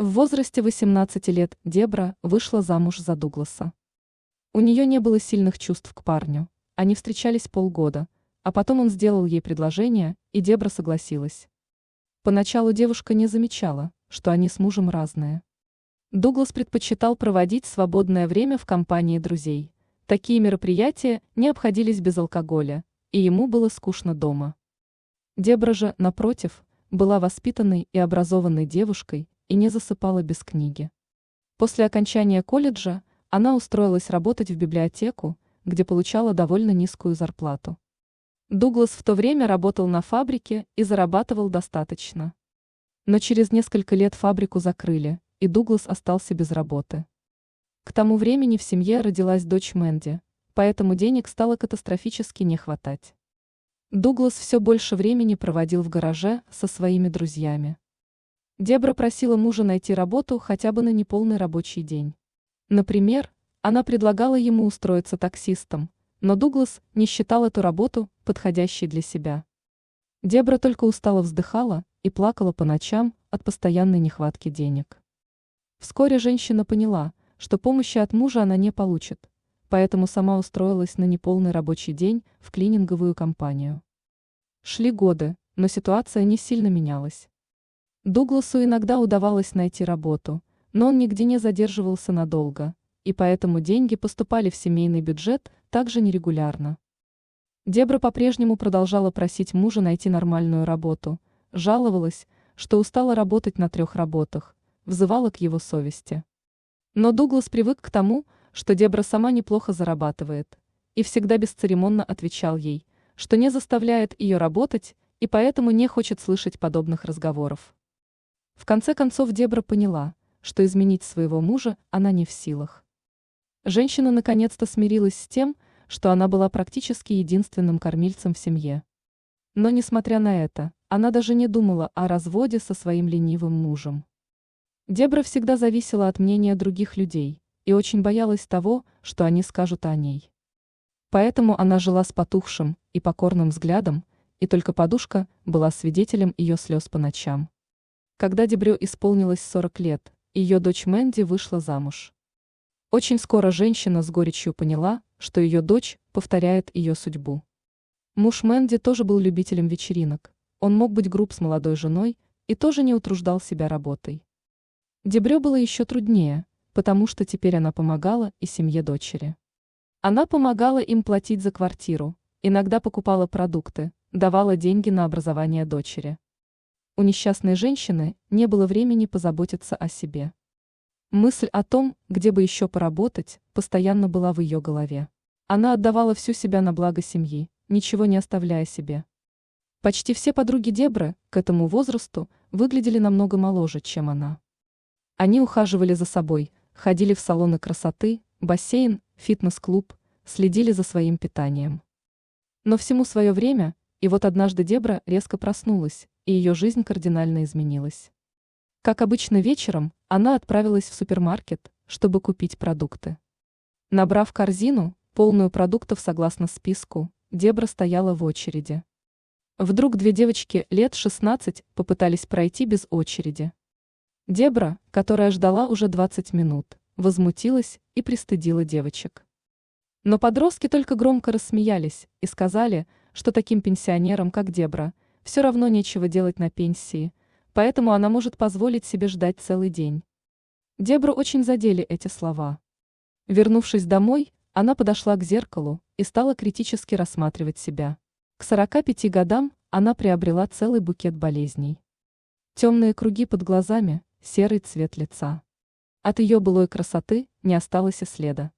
В возрасте 18 лет Дебра вышла замуж за Дугласа. У нее не было сильных чувств к парню, они встречались полгода, а потом он сделал ей предложение, и Дебра согласилась. Поначалу девушка не замечала, что они с мужем разные. Дуглас предпочитал проводить свободное время в компании друзей. Такие мероприятия не обходились без алкоголя, и ему было скучно дома. Дебра же, напротив, была воспитанной и образованной девушкой, и не засыпала без книги. После окончания колледжа она устроилась работать в библиотеку, где получала довольно низкую зарплату. Дуглас в то время работал на фабрике и зарабатывал достаточно. Но через несколько лет фабрику закрыли, и Дуглас остался без работы. К тому времени в семье родилась дочь Мэнди, поэтому денег стало катастрофически не хватать. Дуглас все больше времени проводил в гараже со своими друзьями. Дебра просила мужа найти работу хотя бы на неполный рабочий день. Например, она предлагала ему устроиться таксистом, но Дуглас не считал эту работу подходящей для себя. Дебра только устало вздыхала и плакала по ночам от постоянной нехватки денег. Вскоре женщина поняла, что помощи от мужа она не получит, поэтому сама устроилась на неполный рабочий день в клининговую компанию. Шли годы, но ситуация не сильно менялась. Дугласу иногда удавалось найти работу, но он нигде не задерживался надолго, и поэтому деньги поступали в семейный бюджет также нерегулярно. Дебра по-прежнему продолжала просить мужа найти нормальную работу, жаловалась, что устала работать на трех работах, взывала к его совести. Но Дуглас привык к тому, что Дебра сама неплохо зарабатывает, и всегда бесцеремонно отвечал ей, что не заставляет ее работать и поэтому не хочет слышать подобных разговоров. В конце концов Дебра поняла, что изменить своего мужа она не в силах. Женщина наконец-то смирилась с тем, что она была практически единственным кормильцем в семье. Но несмотря на это, она даже не думала о разводе со своим ленивым мужем. Дебра всегда зависела от мнения других людей и очень боялась того, что они скажут о ней. Поэтому она жила с потухшим и покорным взглядом, и только подушка была свидетелем ее слез по ночам когда Дебрю исполнилось 40 лет, ее дочь Мэнди вышла замуж. Очень скоро женщина с горечью поняла, что ее дочь повторяет ее судьбу. Муж Мэнди тоже был любителем вечеринок. Он мог быть груб с молодой женой и тоже не утруждал себя работой. Дебрё было еще труднее, потому что теперь она помогала и семье дочери. Она помогала им платить за квартиру, иногда покупала продукты, давала деньги на образование дочери у несчастной женщины не было времени позаботиться о себе. Мысль о том, где бы еще поработать, постоянно была в ее голове. Она отдавала всю себя на благо семьи, ничего не оставляя себе. Почти все подруги Дебры к этому возрасту выглядели намного моложе, чем она. Они ухаживали за собой, ходили в салоны красоты, бассейн, фитнес-клуб, следили за своим питанием. Но всему свое время – и вот однажды Дебра резко проснулась, и ее жизнь кардинально изменилась. Как обычно вечером, она отправилась в супермаркет, чтобы купить продукты. Набрав корзину, полную продуктов согласно списку, Дебра стояла в очереди. Вдруг две девочки лет 16 попытались пройти без очереди. Дебра, которая ждала уже 20 минут, возмутилась и пристыдила девочек. Но подростки только громко рассмеялись и сказали – что таким пенсионерам, как Дебра, все равно нечего делать на пенсии, поэтому она может позволить себе ждать целый день. Дебру очень задели эти слова. Вернувшись домой, она подошла к зеркалу и стала критически рассматривать себя. К 45 годам она приобрела целый букет болезней. Темные круги под глазами, серый цвет лица. От ее былой красоты не осталось и следа.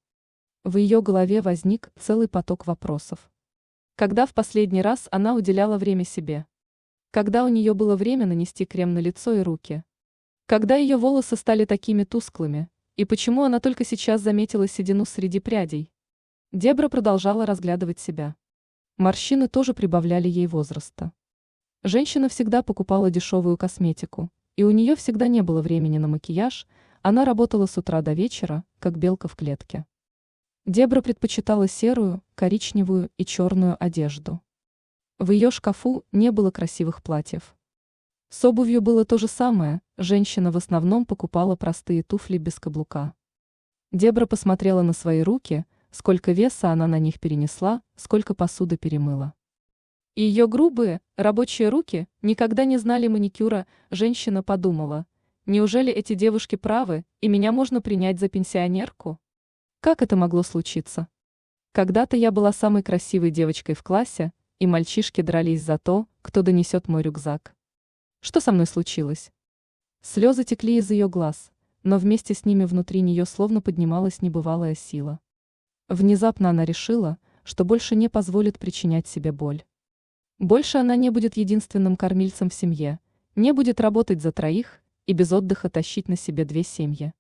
В ее голове возник целый поток вопросов. Когда в последний раз она уделяла время себе? Когда у нее было время нанести крем на лицо и руки? Когда ее волосы стали такими тусклыми? И почему она только сейчас заметила седину среди прядей? Дебра продолжала разглядывать себя. Морщины тоже прибавляли ей возраста. Женщина всегда покупала дешевую косметику, и у нее всегда не было времени на макияж, она работала с утра до вечера, как белка в клетке. Дебра предпочитала серую, коричневую и черную одежду. В ее шкафу не было красивых платьев. С обувью было то же самое, женщина в основном покупала простые туфли без каблука. Дебра посмотрела на свои руки, сколько веса она на них перенесла, сколько посуды перемыла. И Ее грубые, рабочие руки никогда не знали маникюра, женщина подумала, неужели эти девушки правы, и меня можно принять за пенсионерку? Как это могло случиться? Когда-то я была самой красивой девочкой в классе, и мальчишки дрались за то, кто донесет мой рюкзак. Что со мной случилось? Слезы текли из ее глаз, но вместе с ними внутри нее словно поднималась небывалая сила. Внезапно она решила, что больше не позволит причинять себе боль. Больше она не будет единственным кормильцем в семье, не будет работать за троих и без отдыха тащить на себе две семьи.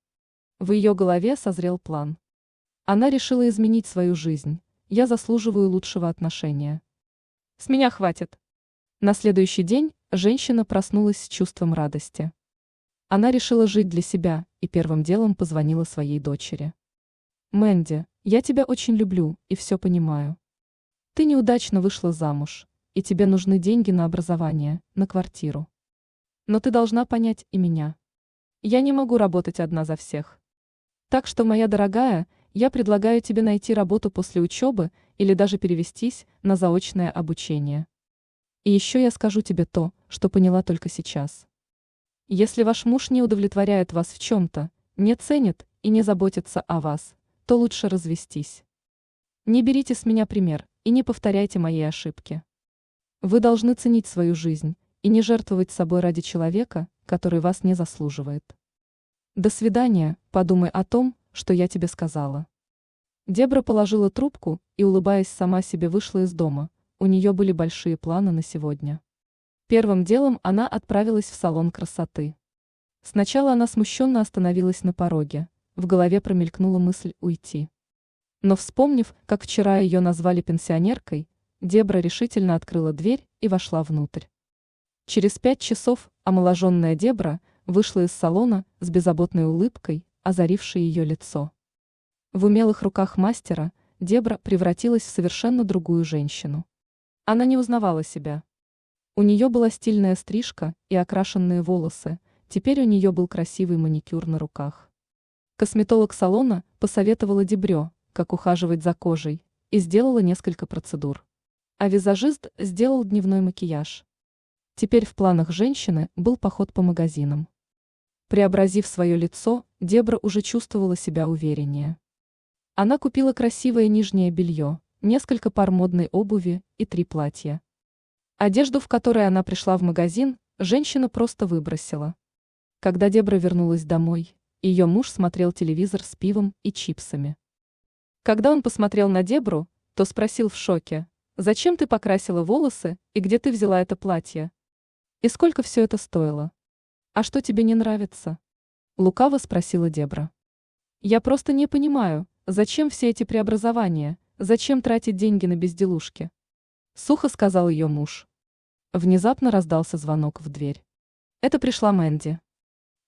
В ее голове созрел план – она решила изменить свою жизнь. Я заслуживаю лучшего отношения. С меня хватит. На следующий день женщина проснулась с чувством радости. Она решила жить для себя и первым делом позвонила своей дочери. «Мэнди, я тебя очень люблю и все понимаю. Ты неудачно вышла замуж, и тебе нужны деньги на образование, на квартиру. Но ты должна понять и меня. Я не могу работать одна за всех. Так что, моя дорогая, я предлагаю тебе найти работу после учебы или даже перевестись на заочное обучение. И еще я скажу тебе то, что поняла только сейчас. Если ваш муж не удовлетворяет вас в чем-то, не ценит и не заботится о вас, то лучше развестись. Не берите с меня пример и не повторяйте мои ошибки. Вы должны ценить свою жизнь и не жертвовать собой ради человека, который вас не заслуживает. До свидания, подумай о том, что я тебе сказала». Дебра положила трубку и, улыбаясь сама себе, вышла из дома. У нее были большие планы на сегодня. Первым делом она отправилась в салон красоты. Сначала она смущенно остановилась на пороге. В голове промелькнула мысль уйти. Но вспомнив, как вчера ее назвали пенсионеркой, Дебра решительно открыла дверь и вошла внутрь. Через пять часов омоложенная Дебра вышла из салона с беззаботной улыбкой озаривший ее лицо. В умелых руках мастера Дебра превратилась в совершенно другую женщину. Она не узнавала себя. У нее была стильная стрижка и окрашенные волосы, теперь у нее был красивый маникюр на руках. Косметолог салона посоветовала Дебре, как ухаживать за кожей, и сделала несколько процедур. А визажист сделал дневной макияж. Теперь в планах женщины был поход по магазинам. Преобразив свое лицо, Дебра уже чувствовала себя увереннее. Она купила красивое нижнее белье, несколько пар модной обуви и три платья. Одежду, в которой она пришла в магазин, женщина просто выбросила. Когда Дебра вернулась домой, ее муж смотрел телевизор с пивом и чипсами. Когда он посмотрел на Дебру, то спросил в шоке, «Зачем ты покрасила волосы и где ты взяла это платье? И сколько все это стоило?» «А что тебе не нравится?» – лукаво спросила Дебра. «Я просто не понимаю, зачем все эти преобразования, зачем тратить деньги на безделушки?» Сухо сказал ее муж. Внезапно раздался звонок в дверь. Это пришла Мэнди.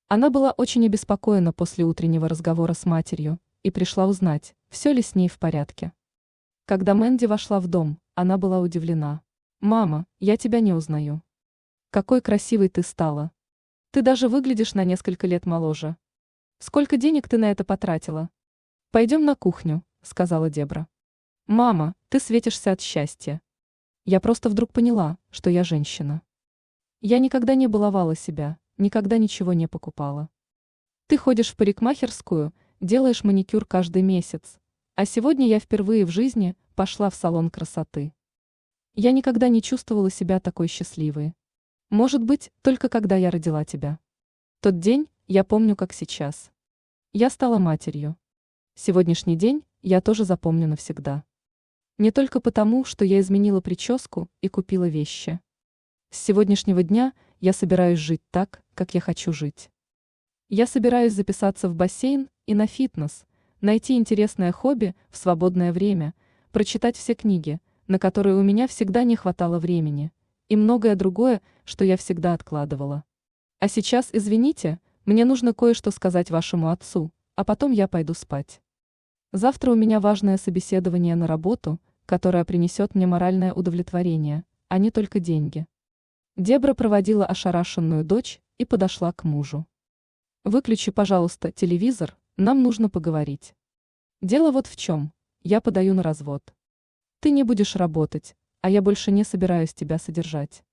Она была очень обеспокоена после утреннего разговора с матерью и пришла узнать, все ли с ней в порядке. Когда Мэнди вошла в дом, она была удивлена. «Мама, я тебя не узнаю. Какой красивой ты стала!» Ты даже выглядишь на несколько лет моложе. Сколько денег ты на это потратила? Пойдем на кухню, сказала Дебра. Мама, ты светишься от счастья. Я просто вдруг поняла, что я женщина. Я никогда не баловала себя, никогда ничего не покупала. Ты ходишь в парикмахерскую, делаешь маникюр каждый месяц, а сегодня я впервые в жизни пошла в салон красоты. Я никогда не чувствовала себя такой счастливой. Может быть, только когда я родила тебя. Тот день я помню, как сейчас. Я стала матерью. Сегодняшний день я тоже запомню навсегда. Не только потому, что я изменила прическу и купила вещи. С сегодняшнего дня я собираюсь жить так, как я хочу жить. Я собираюсь записаться в бассейн и на фитнес, найти интересное хобби в свободное время, прочитать все книги, на которые у меня всегда не хватало времени – и многое другое, что я всегда откладывала. А сейчас, извините, мне нужно кое-что сказать вашему отцу, а потом я пойду спать. Завтра у меня важное собеседование на работу, которое принесет мне моральное удовлетворение, а не только деньги. Дебра проводила ошарашенную дочь и подошла к мужу. «Выключи, пожалуйста, телевизор, нам нужно поговорить. Дело вот в чем, я подаю на развод. Ты не будешь работать, а я больше не собираюсь тебя содержать.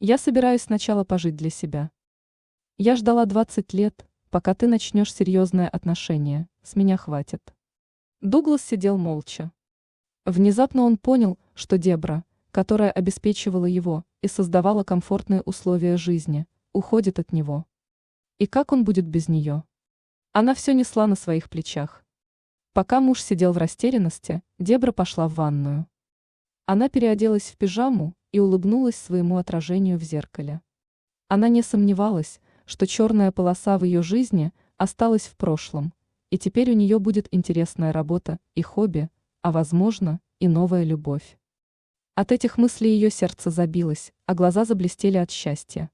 Я собираюсь сначала пожить для себя. Я ждала 20 лет, пока ты начнешь серьезное отношение, с меня хватит. Дуглас сидел молча. Внезапно он понял, что Дебра, которая обеспечивала его и создавала комфортные условия жизни, уходит от него. И как он будет без нее? Она все несла на своих плечах. Пока муж сидел в растерянности, Дебра пошла в ванную. Она переоделась в пижаму и улыбнулась своему отражению в зеркале. Она не сомневалась, что черная полоса в ее жизни осталась в прошлом, и теперь у нее будет интересная работа и хобби, а, возможно, и новая любовь. От этих мыслей ее сердце забилось, а глаза заблестели от счастья.